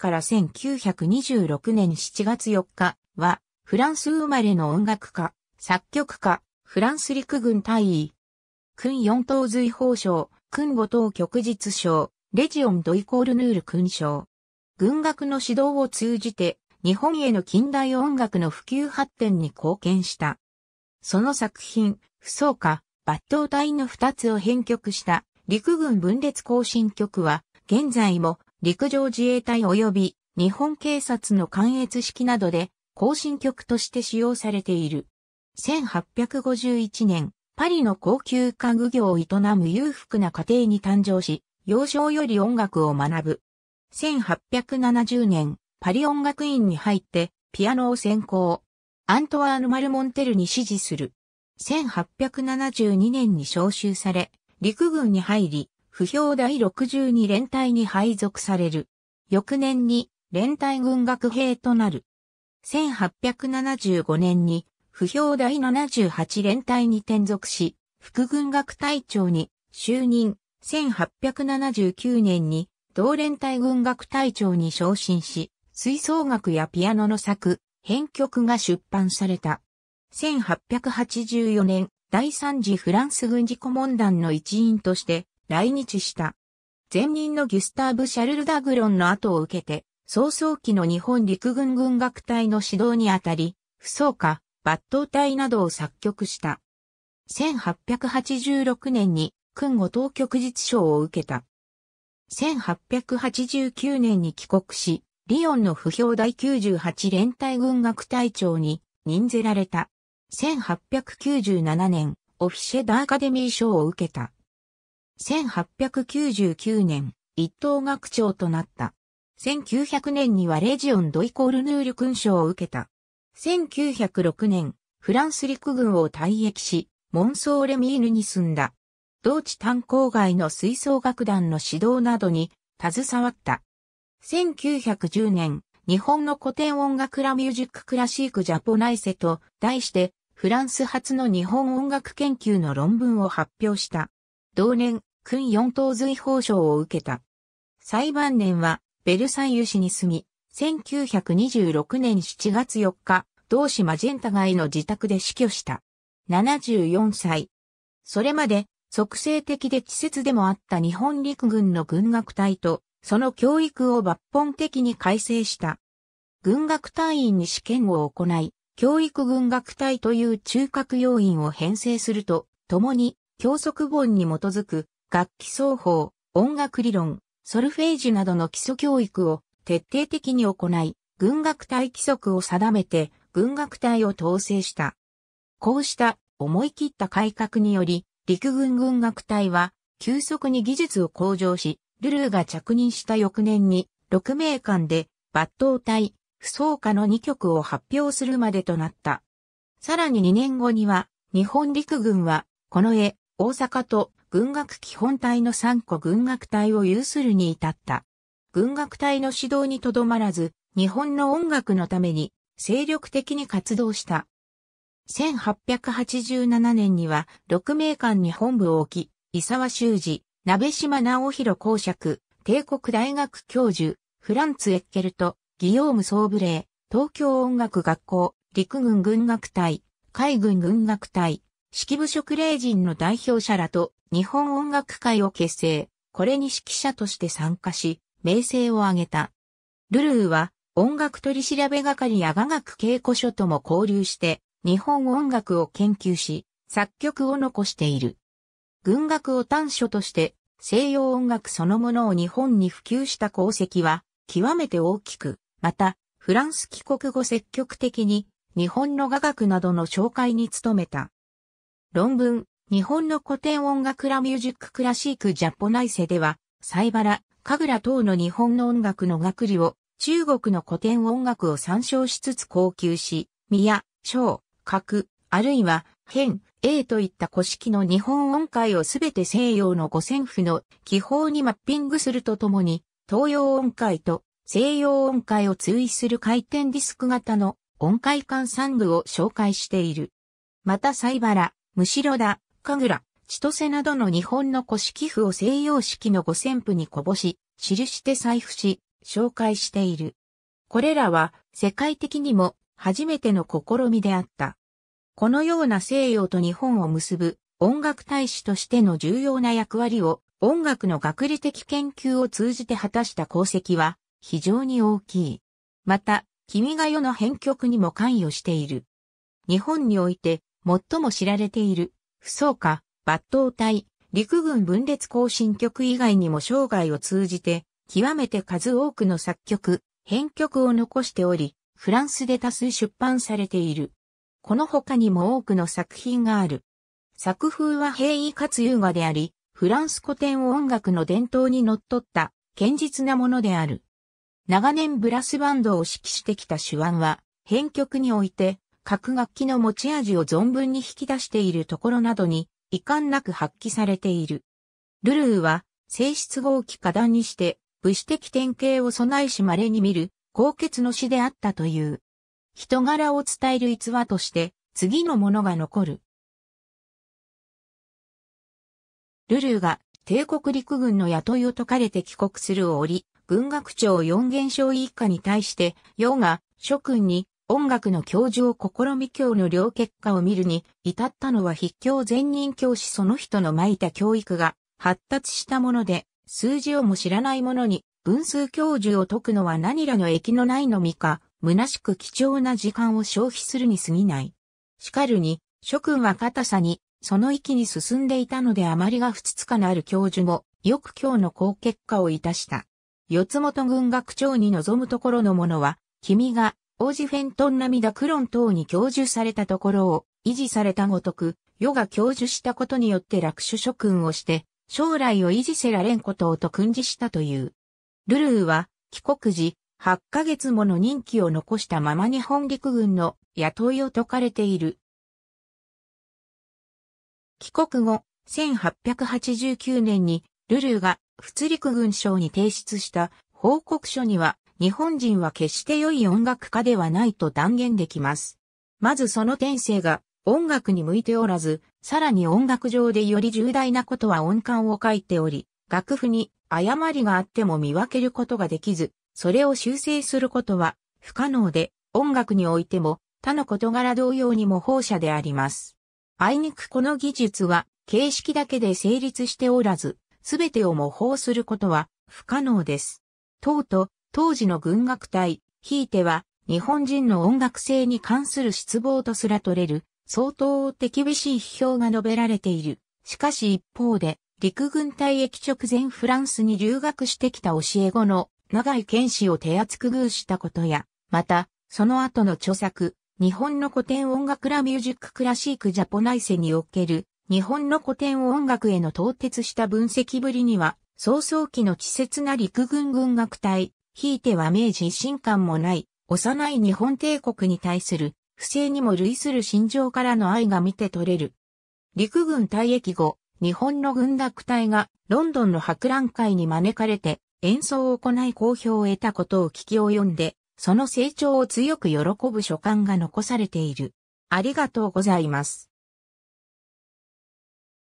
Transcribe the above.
から1926年7月4日は、フランス生まれの音楽家、作曲家、フランス陸軍大尉、君四等随法賞、君五等旭日賞、レジオンドイコールヌール勲章。軍学の指導を通じて、日本への近代音楽の普及発展に貢献した。その作品、不走化、抜刀隊の二つを編曲した陸軍分裂行進曲は、現在も陸上自衛隊及び日本警察の関越式などで行進曲として使用されている。1851年、パリの高級家具業を営む裕福な家庭に誕生し、幼少より音楽を学ぶ。1870年、パリ音楽院に入ってピアノを専攻。アントワーヌ・マルモンテルに支持する。1872年に召集され、陸軍に入り、不評第62連隊に配属される。翌年に連隊軍学兵となる。1875年に不評第78連隊に転属し、副軍学隊長に就任。1879年に同連隊軍学隊長に昇進し、吹奏楽やピアノの作、編曲が出版された。1884年、第三次フランス軍事顧問団の一員として、来日した。前任のギュスターブ・シャルル・ダグロンの後を受けて、早々期の日本陸軍軍楽隊の指導にあたり、不走化、抜刀隊などを作曲した。1886年に、訓後当局実賞を受けた。1889年に帰国し、リオンの不評第98連隊軍楽隊長に任ぜられた。1897年、オフィシェダ・アカデミー賞を受けた。1899年、一等学長となった。1900年にはレジオン・ドイ・コールヌール勲章を受けた。1906年、フランス陸軍を退役し、モンソーレミーヌに住んだ。同地炭鉱外の吹奏楽団の指導などに携わった。1910年、日本の古典音楽ラミュージッククラシークジャポナイセと題して、フランス初の日本音楽研究の論文を発表した。同年、君四等随法賞を受けた。裁判年は、ベルサイユ市に住み、1926年7月4日、同志マジェンタ街の自宅で死去した。74歳。それまで、即性的で稚拙でもあった日本陸軍の軍学隊と、その教育を抜本的に改正した。軍学隊員に試験を行い、教育軍学隊という中核要員を編成すると、共に、教則本に基づく楽器奏法、音楽理論、ソルフェージュなどの基礎教育を徹底的に行い、軍楽隊規則を定めて、軍楽隊を統制した。こうした思い切った改革により、陸軍軍楽隊は急速に技術を向上し、ルルーが着任した翌年に6名間で抜刀隊、不走下の2曲を発表するまでとなった。さらに2年後には、日本陸軍は、この絵、大阪と軍学基本隊の三個軍学隊を有するに至った。軍学隊の指導にとどまらず、日本の音楽のために精力的に活動した。1887年には六名館に本部を置き、伊沢修司、鍋島直弘公爵、帝国大学教授、フランツ・エッケルト、ギヨーム・ソーブレー、東京音楽学校、陸軍軍楽隊、海軍軍楽隊、指揮部職霊人の代表者らと日本音楽会を結成、これに指揮者として参加し、名声を挙げた。ルルーは音楽取調べ係や雅楽稽古所とも交流して、日本音楽を研究し、作曲を残している。軍楽を短所として西洋音楽そのものを日本に普及した功績は極めて大きく、またフランス帰国後積極的に日本の雅楽などの紹介に努めた。論文、日本の古典音楽ラミュージッククラシックジャポナイセでは、サイバラ、カグラ等の日本の音楽の学理を、中国の古典音楽を参照しつつ高級し、宮、小、角、あるいは、変、A といった古式の日本音階をすべて西洋の五線譜の記法にマッピングするとともに、東洋音階と西洋音階を追する回転ディスク型の音階換算具を紹介している。またサイバラ、むしろだ、神楽、千歳などの日本の古式布を西洋式の五線譜にこぼし、記して採布し、紹介している。これらは世界的にも初めての試みであった。このような西洋と日本を結ぶ音楽大使としての重要な役割を音楽の学理的研究を通じて果たした功績は非常に大きい。また、君が世の編曲にも関与している。日本において最も知られている不走化、抜刀隊、陸軍分裂行進曲以外にも生涯を通じて、極めて数多くの作曲、編曲を残しており、フランスで多数出版されている。この他にも多くの作品がある。作風は平易かつ優雅であり、フランス古典音楽の伝統に則っった、堅実なものである。長年ブラスバンドを指揮してきた手腕は、編曲において各楽器の持ち味を存分に引き出しているところなどに、遺憾なく発揮されている。ルルーは、性質合気過断にして、物質的典型を備えし稀に見る、高血の詩であったという。人柄を伝える逸話として、次のものが残る。ルルーが帝国陸軍の雇いを解かれて帰国する折、軍学長四元将一家に対して、ヨが諸君に音楽の教授を試み教の両結果を見るに、至ったのは筆教前任教師その人の蒔いた教育が発達したもので、数字をも知らないものに、分数教授を解くのは何らの益のないのみか、虚しく貴重な時間を消費するに過ぎない。しかるに、諸君は硬さに、その域に進んでいたのであまりが不つつかなる教授も、よく今日の好結果をいたした。四つ元軍学長に望むところのものは、君が王子フェントン涙クロン等に教授されたところを維持されたごとく、世が教授したことによって落首諸君をして、将来を維持せられんことをと訓示したという。ルルーは、帰国時、8ヶ月もの任期を残したまま日本陸軍の雇いを解かれている。帰国後、1889年に、ルルーが仏陸軍省に提出した報告書には、日本人は決して良い音楽家ではないと断言できます。まずその天性が音楽に向いておらず、さらに音楽上でより重大なことは音感を書いており、楽譜に誤りがあっても見分けることができず、それを修正することは不可能で、音楽においても他の事柄同様にも放射であります。あいにくこの技術は形式だけで成立しておらず、すべてを模倣することは不可能です。とうとう当時の軍楽隊、ひいては日本人の音楽性に関する失望とすら取れる、相当手厳しい批評が述べられている。しかし一方で、陸軍隊役直前フランスに留学してきた教え子の長井健氏を手厚く遇したことや、また、その後の著作、日本の古典音楽ラミュージッククラシックジャポナイセにおける、日本の古典音楽への到達した分析ぶりには、早々期の稚拙な陸軍軍楽隊、ひいては明治維新感もない、幼い日本帝国に対する、不正にも類する心情からの愛が見て取れる。陸軍退役後、日本の軍楽隊がロンドンの博覧会に招かれて演奏を行い好評を得たことを聞き及んで、その成長を強く喜ぶ書簡が残されている。ありがとうございます。